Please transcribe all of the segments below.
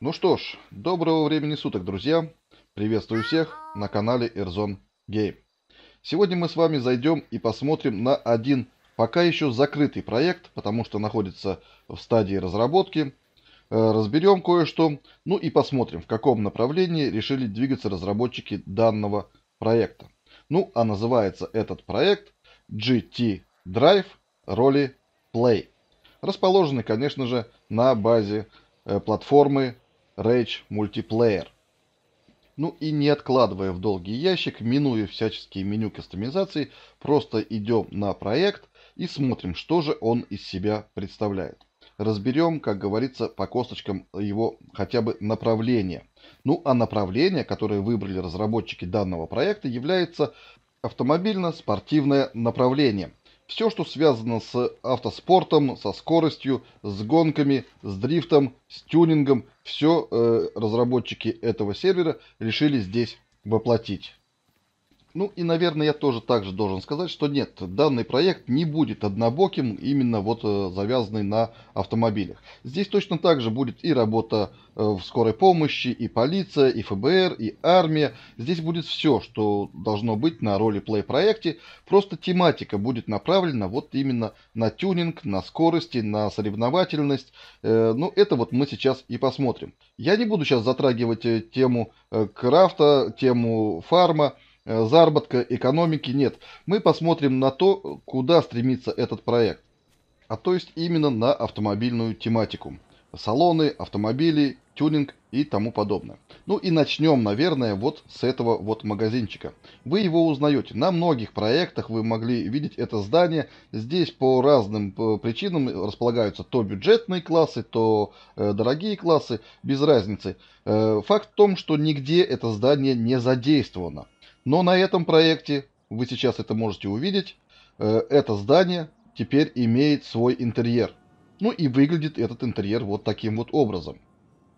Ну что ж, доброго времени суток, друзья! Приветствую всех на канале Erzon Game. Сегодня мы с вами зайдем и посмотрим на один пока еще закрытый проект, потому что находится в стадии разработки. Э, разберем кое-что, ну и посмотрим, в каком направлении решили двигаться разработчики данного проекта. Ну, а называется этот проект GT Drive Role Play. Расположенный, конечно же, на базе э, платформы Rage мультиплеер. Ну и не откладывая в долгий ящик, минуя всяческие меню кастомизации, просто идем на проект и смотрим, что же он из себя представляет. Разберем, как говорится, по косточкам его хотя бы направление. Ну а направление, которое выбрали разработчики данного проекта, является автомобильно-спортивное направление. Все, что связано с автоспортом, со скоростью, с гонками, с дрифтом, с тюнингом, все э, разработчики этого сервера решили здесь воплотить. Ну и, наверное, я тоже также должен сказать, что нет, данный проект не будет однобоким, именно вот э, завязанный на автомобилях. Здесь точно так же будет и работа э, в скорой помощи, и полиция, и ФБР, и армия. Здесь будет все, что должно быть на роли-плей проекте. Просто тематика будет направлена вот именно на тюнинг, на скорости, на соревновательность. Э, ну, это вот мы сейчас и посмотрим. Я не буду сейчас затрагивать тему крафта, тему фарма. Э, заработка, экономики нет. Мы посмотрим на то, куда стремится этот проект. А то есть именно на автомобильную тематику. Салоны, автомобили, тюнинг и тому подобное. Ну и начнем, наверное, вот с этого вот магазинчика. Вы его узнаете. На многих проектах вы могли видеть это здание. Здесь по разным э, причинам располагаются то бюджетные классы, то э, дорогие классы, без разницы. Факт в том, что нигде это здание не задействовано. Но на этом проекте, вы сейчас это можете увидеть, э, это здание теперь имеет свой интерьер. Ну и выглядит этот интерьер вот таким вот образом.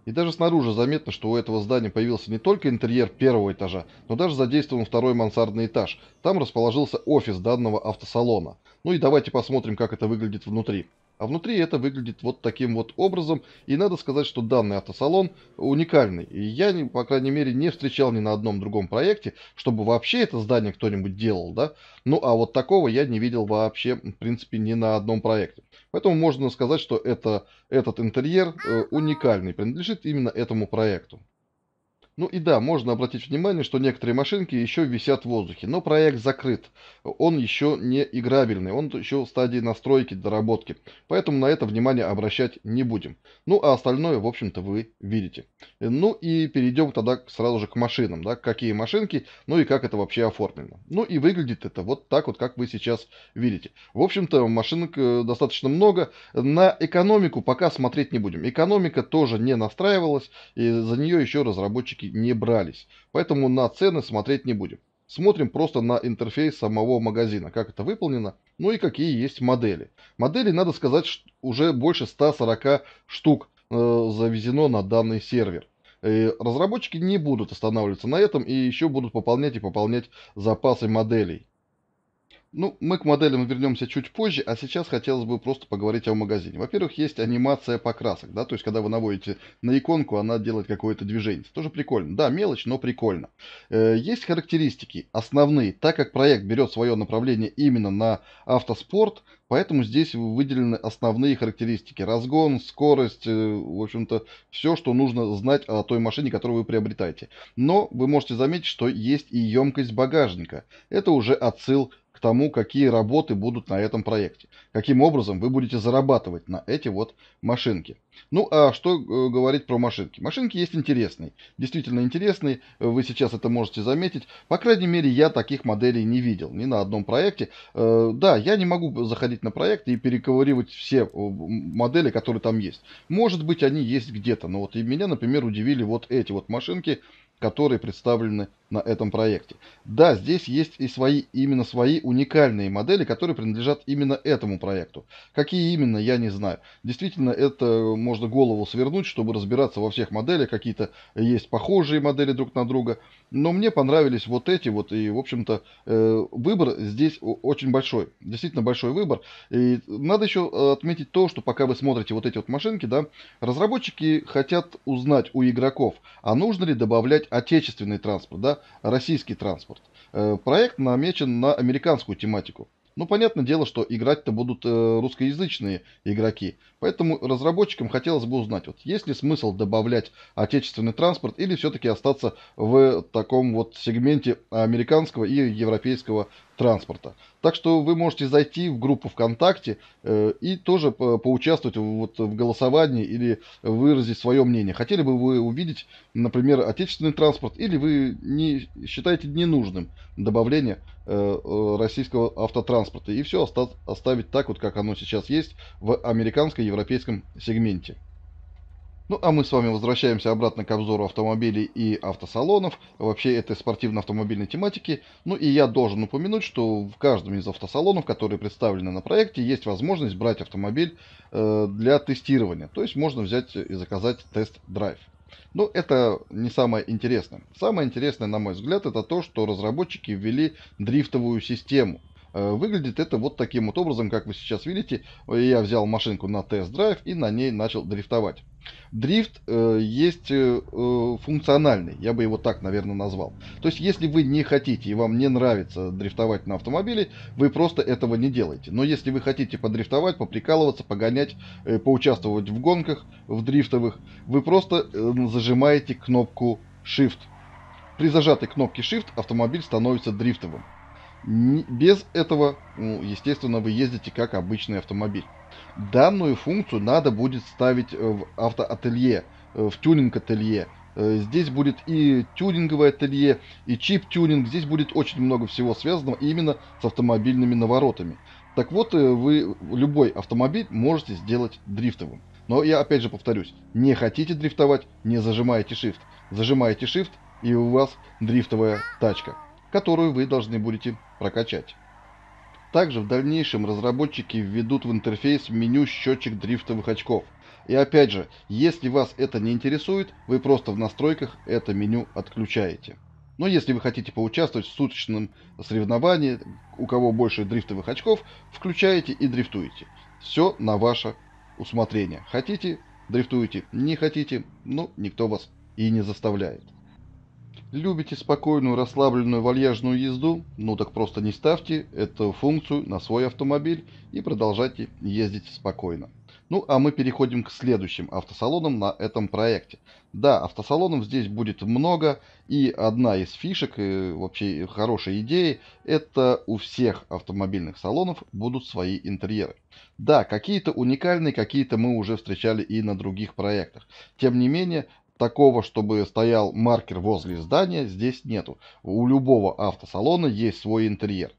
И даже снаружи заметно, что у этого здания появился не только интерьер первого этажа, но даже задействован второй мансардный этаж. Там расположился офис данного автосалона. Ну и давайте посмотрим, как это выглядит внутри. А внутри это выглядит вот таким вот образом. И надо сказать, что данный автосалон уникальный. И я, по крайней мере, не встречал ни на одном другом проекте, чтобы вообще это здание кто-нибудь делал, да. Ну, а вот такого я не видел вообще, в принципе, ни на одном проекте. Поэтому можно сказать, что это, этот интерьер э, уникальный, принадлежит именно этому проекту. Ну и да, можно обратить внимание, что некоторые машинки еще висят в воздухе, но проект закрыт. Он еще не играбельный, он еще в стадии настройки, доработки. Поэтому на это внимание обращать не будем. Ну а остальное, в общем-то, вы видите. Ну и перейдем тогда сразу же к машинам, да, какие машинки, ну и как это вообще оформлено. Ну и выглядит это вот так вот, как вы сейчас видите. В общем-то, машинок э, достаточно много. На экономику пока смотреть не будем. Экономика тоже не настраивалась, и за нее еще разработчики разработчики не брались. Поэтому на цены смотреть не будем. Смотрим просто на интерфейс самого магазина, как это выполнено, ну и какие есть модели. Моделей, надо сказать, уже больше 140 штук э, завезено на данный сервер. И э, разработчики не будут останавливаться на этом и еще будут пополнять и пополнять запасы моделей. Ну, мы к моделям вернемся чуть позже, а сейчас хотелось бы просто поговорить о магазине. Во-первых, есть анимация покрасок, да, то есть когда вы наводите на иконку, она делает какое-то движение. Тоже прикольно. Да, мелочь, но прикольно. Э, есть характеристики основные, так как проект берет свое направление именно на автоспорт, поэтому здесь выделены основные характеристики. Разгон, скорость, э, в общем-то, все, что нужно знать о той машине, которую вы приобретаете. Но вы можете заметить, что есть и емкость багажника. Это уже отсыл к тому, какие работы будут на этом проекте, каким образом вы будете зарабатывать на эти вот машинки. Ну, а что э, говорить про машинки? Машинки есть интересные, действительно интересные, вы сейчас это можете заметить. По крайней мере, я таких моделей не видел ни на одном проекте. Э, да, я не могу заходить на проект и перековыривать все э, модели, которые там есть. Может быть, они есть где-то, но вот и меня, например, удивили вот эти вот машинки, которые представлены на этом проекте. Да, здесь есть и свои, именно свои уникальные модели, которые принадлежат именно этому проекту. Какие именно, я не знаю. Действительно, это можно голову свернуть, чтобы разбираться во всех моделях. Какие-то есть похожие модели друг на друга. Но мне понравились вот эти вот. И, в общем-то, э, выбор здесь очень большой. Действительно большой выбор. И надо еще отметить то, что пока вы смотрите вот эти вот машинки, да, разработчики хотят узнать у игроков, а нужно ли добавлять отечественный транспорт, да, российский транспорт. Э, проект намечен на американскую тематику. Ну, понятное дело, что играть-то будут э, русскоязычные игроки. Поэтому разработчикам хотелось бы узнать, вот есть ли смысл добавлять отечественный транспорт или все-таки остаться в таком вот сегменте американского и европейского транспорта. Так что вы можете зайти в группу ВКонтакте э, и тоже по поучаствовать вот в голосовании или выразить свое мнение. Хотели бы вы увидеть, например, отечественный транспорт, или вы не считаете ненужным добавление э, э российского автотранспорта и все оставить так, вот как оно сейчас есть в американском европейском сегменте. Ну, а мы с вами возвращаемся обратно к обзору автомобилей и автосалонов, вообще этой спортивно-автомобильной тематики. Ну и я должен упомянуть, что в каждом из автосалонов, которые представлены на проекте, есть возможность брать автомобиль э, для тестирования. То есть можно взять и заказать тест-драйв. Но ну, это не самое интересное. Самое интересное, на мой взгляд, это то, что разработчики ввели дрифтовую систему. Э, выглядит это вот таким вот образом, как вы сейчас видите. Э, я взял машинку на тест-драйв и на ней начал дрифтовать. Дрифт э, есть э, э, функциональный, я бы его так, наверное, назвал. То есть, если вы не хотите и вам не нравится дрифтовать на автомобиле, вы просто этого не делаете. Но если вы хотите подрифтовать, поприкалываться, погонять, э, поучаствовать в гонках, в дрифтовых, вы просто э, зажимаете кнопку Shift. При зажатой кнопке Shift автомобиль становится дрифтовым. Без этого, ну, естественно, вы ездите как обычный автомобиль. Данную функцию надо будет ставить э, в автоателье, э, в тюнинг-ателье. Э, здесь будет и тюнинговое ателье, и чип-тюнинг. Здесь будет очень много всего связанного именно с автомобильными наворотами. Так вот, вы любой автомобиль можете сделать дрифтовым. Но я опять же повторюсь, не хотите дрифтовать, не зажимаете shift. Зажимаете shift, и у вас дрифтовая тачка которую вы должны будете прокачать. Также в дальнейшем разработчики введут в интерфейс меню счетчик дрифтовых очков. И опять же, если вас это не интересует, вы просто в настройках это меню отключаете. Но если вы хотите поучаствовать в суточном соревновании, у кого больше дрифтовых очков, включаете и дрифтуете. Все на ваше усмотрение. Хотите – дрифтуете, не хотите – ну, никто вас и не заставляет. Любите спокойную, расслабленную, вальяжную езду? Ну так просто не ставьте эту функцию на свой автомобиль и продолжайте ездить спокойно. Ну а мы переходим к следующим автосалонам на этом проекте. Да, автосалонов здесь будет много, и одна из фишек, и э, вообще хорошей идеи, это у всех автомобильных салонов будут свои интерьеры. Да, какие-то уникальные, какие-то мы уже встречали и на других проектах. Тем не менее, такого, чтобы стоял маркер возле здания, здесь нету. У любого автосалона есть свой интерьер.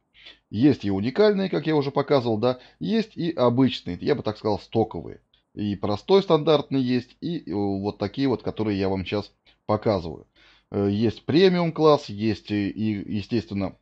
Есть и уникальные, как я уже показывал, да, есть и обычные, я бы так сказал, стоковые. И простой стандартный есть, и э, вот такие вот, которые я вам сейчас показываю. Э, есть премиум класс, есть э, и, естественно,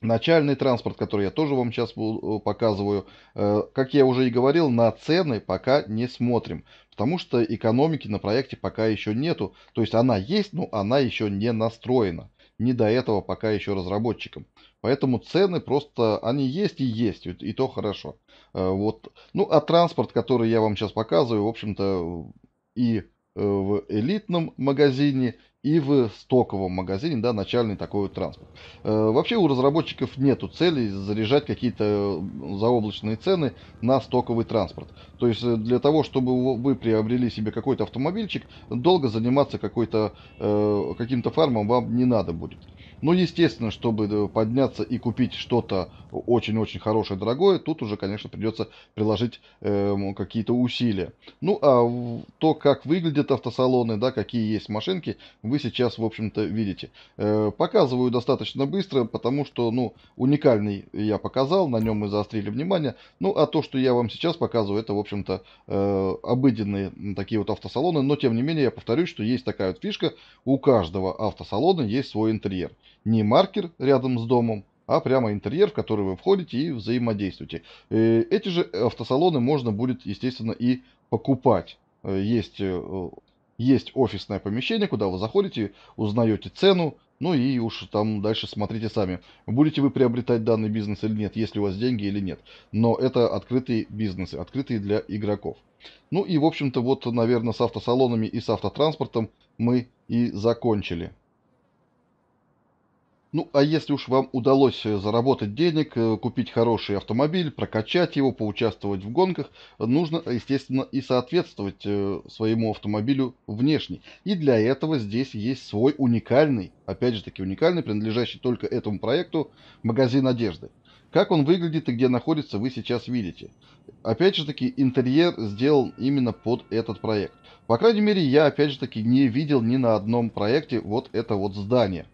начальный транспорт, который я тоже вам сейчас э, показываю. Э, как я уже и говорил, на цены пока не смотрим, потому что экономики на проекте пока еще нету. То есть она есть, но она еще не настроена. Не до этого пока еще разработчикам. Поэтому цены просто, они есть и есть, и то хорошо. Э, вот. Ну, а транспорт, который я вам сейчас показываю, в общем-то, и в элитном магазине, и в стоковом магазине, да, начальный такой вот транспорт. Э, вообще у разработчиков нету цели заряжать какие-то заоблачные цены на стоковый транспорт. То есть э, для того, чтобы вы приобрели себе какой-то автомобильчик, долго заниматься какой-то э, каким-то фармом вам не надо будет. Ну, естественно, чтобы э, подняться и купить что-то очень-очень хорошее, дорогое, тут уже, конечно, придется приложить э, какие-то усилия. Ну, а то, как выглядят автосалоны, да, какие есть машинки, вы сейчас, в общем-то, видите. Э, показываю достаточно быстро, потому что, ну, уникальный я показал, на нем мы заострили внимание. Ну, а то, что я вам сейчас показываю, это, в общем-то, э, обыденные такие вот автосалоны. Но, тем не менее, я повторюсь, что есть такая вот фишка, у каждого автосалона есть свой интерьер не маркер рядом с домом, а прямо интерьер, в который вы входите и взаимодействуете. Э, эти же автосалоны можно будет, естественно, и покупать. Э, есть, э, есть офисное помещение, куда вы заходите, узнаете цену, ну и уж там дальше смотрите сами, будете вы приобретать данный бизнес или нет, есть ли у вас деньги или нет. Но это открытые бизнесы, открытые для игроков. Ну и, в общем-то, вот, наверное, с автосалонами и с автотранспортом мы и закончили. Ну, а если уж вам удалось э, заработать денег, э, купить хороший автомобиль, прокачать его, поучаствовать в гонках, нужно, естественно, и соответствовать э, своему автомобилю внешне. И для этого здесь есть свой уникальный, опять же таки уникальный, принадлежащий только этому проекту, магазин одежды. Как он выглядит и где находится, вы сейчас видите. Опять же таки, интерьер сделан именно под этот проект. По крайней мере, я опять же таки не видел ни на одном проекте вот это вот здание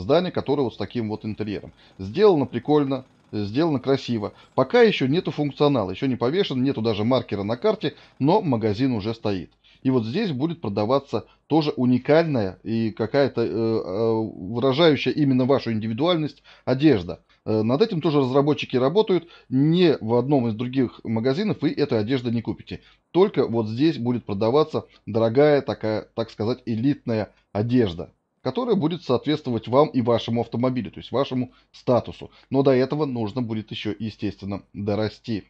здание, которое вот с таким вот интерьером. Сделано прикольно, сделано красиво. Пока еще нету функционала, еще не повешен, нету даже маркера на карте, но магазин уже стоит. И вот здесь будет продаваться тоже уникальная и какая-то э, э выражающая именно вашу индивидуальность одежда. Э, над этим тоже разработчики работают. Ни в одном из других магазинов вы этой одежды не купите. Только вот здесь будет продаваться дорогая такая, так сказать, элитная одежда которая будет соответствовать вам и вашему автомобилю, то есть вашему статусу. Но до этого нужно будет еще, естественно, дорасти.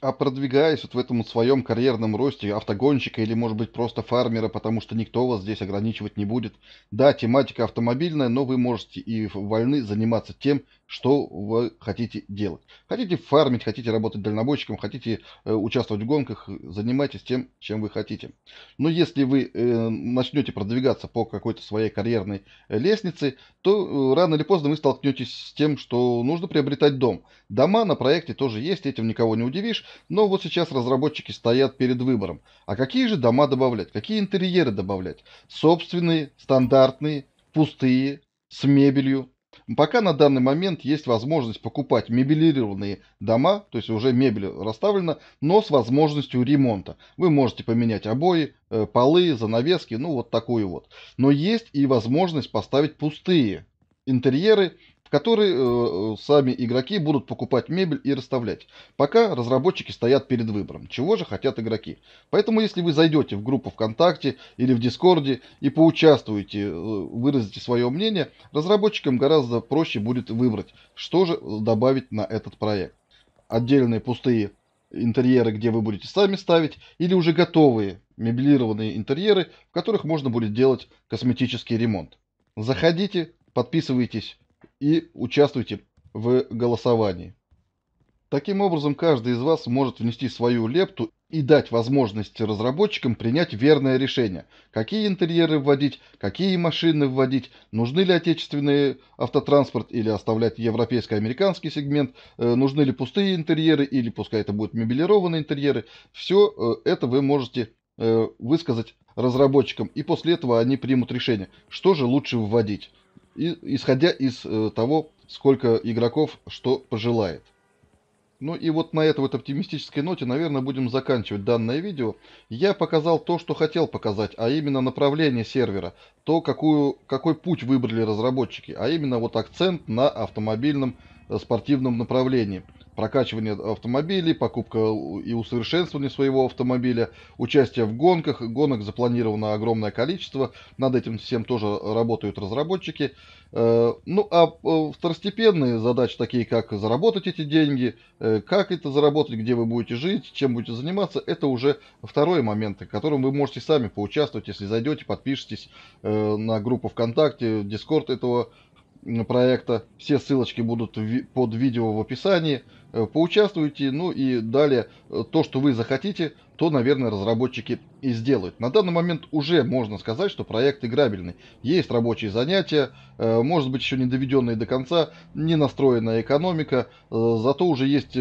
А продвигаясь вот в этом своем карьерном росте автогонщика или, может быть, просто фармера, потому что никто вас здесь ограничивать не будет. Да, тематика автомобильная, но вы можете и вольны заниматься тем, что вы хотите делать. Хотите фармить, хотите работать дальнобойщиком, хотите э, участвовать в гонках, занимайтесь тем, чем вы хотите. Но если вы э, начнете продвигаться по какой-то своей карьерной э, лестнице, то э, рано или поздно вы столкнетесь с тем, что нужно приобретать дом. Дома на проекте тоже есть, этим никого не удивишь, но вот сейчас разработчики стоят перед выбором. А какие же дома добавлять, какие интерьеры добавлять? Собственные, стандартные, пустые, с мебелью, Пока на данный момент есть возможность покупать мебелированные дома, то есть уже мебель расставлена, но с возможностью ремонта. Вы можете поменять обои, э, полы, занавески, ну вот такую вот. Но есть и возможность поставить пустые интерьеры в которой э, э, сами игроки будут покупать мебель и расставлять. Пока разработчики стоят перед выбором, чего же хотят игроки. Поэтому если вы зайдете в группу ВКонтакте или в Дискорде и поучаствуете, э, выразите свое мнение, разработчикам гораздо проще будет выбрать, что же добавить на этот проект. Отдельные пустые интерьеры, где вы будете сами ставить, или уже готовые меблированные интерьеры, в которых можно будет делать косметический ремонт. Заходите, подписывайтесь и участвуйте в голосовании. Таким образом, каждый из вас может внести свою лепту и дать возможность разработчикам принять верное решение. Какие интерьеры вводить, какие машины вводить, нужны ли отечественный автотранспорт или оставлять европейско-американский сегмент, э, нужны ли пустые интерьеры или пускай это будут мебелированные интерьеры. Все э, это вы можете э, высказать разработчикам, и после этого они примут решение, что же лучше вводить и, исходя из э, того, сколько игроков что пожелает. Ну и вот на этой вот оптимистической ноте, наверное, будем заканчивать данное видео. Я показал то, что хотел показать, а именно направление сервера, то, какую, какой путь выбрали разработчики, а именно вот акцент на автомобильном э, спортивном направлении прокачивание автомобилей, покупка и усовершенствование своего автомобиля, участие в гонках. Гонок запланировано огромное количество. Над этим всем тоже работают разработчики. Э, ну, а э, второстепенные задачи, такие как заработать эти деньги, э, как это заработать, где вы будете жить, чем будете заниматься, это уже второй момент, в котором вы можете сами поучаствовать, если зайдете, подпишитесь на группу ВКонтакте, Дискорд этого проекта. Все ссылочки будут под видео в описании. Э, поучаствуйте, ну и далее э, то, что вы захотите, то, наверное, разработчики и сделают. На данный момент уже можно сказать, что проект играбельный. Есть рабочие занятия, э, может быть, еще не доведенные до конца, не настроенная экономика, зато уже есть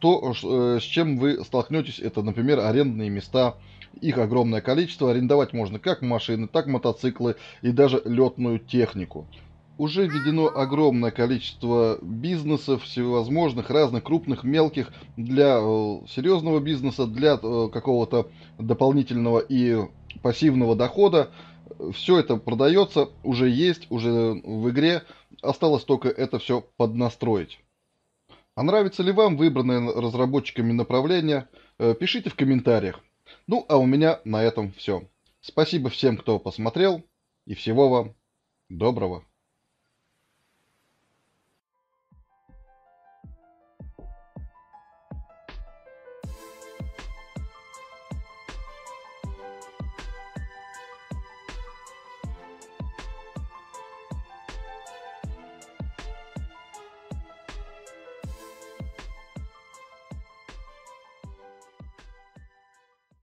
то, с чем вы столкнетесь, это, например, арендные места, их огромное количество. Арендовать можно как машины, так мотоциклы и даже летную технику уже введено огромное количество бизнесов всевозможных, разных, крупных, мелких, для э, серьезного бизнеса, для э, какого-то дополнительного и пассивного дохода. Все это продается, уже есть, уже в игре. Осталось только это все поднастроить. А нравится ли вам выбранное разработчиками направление? Э, пишите в комментариях. Ну, а у меня на этом все. Спасибо всем, кто посмотрел, и всего вам доброго.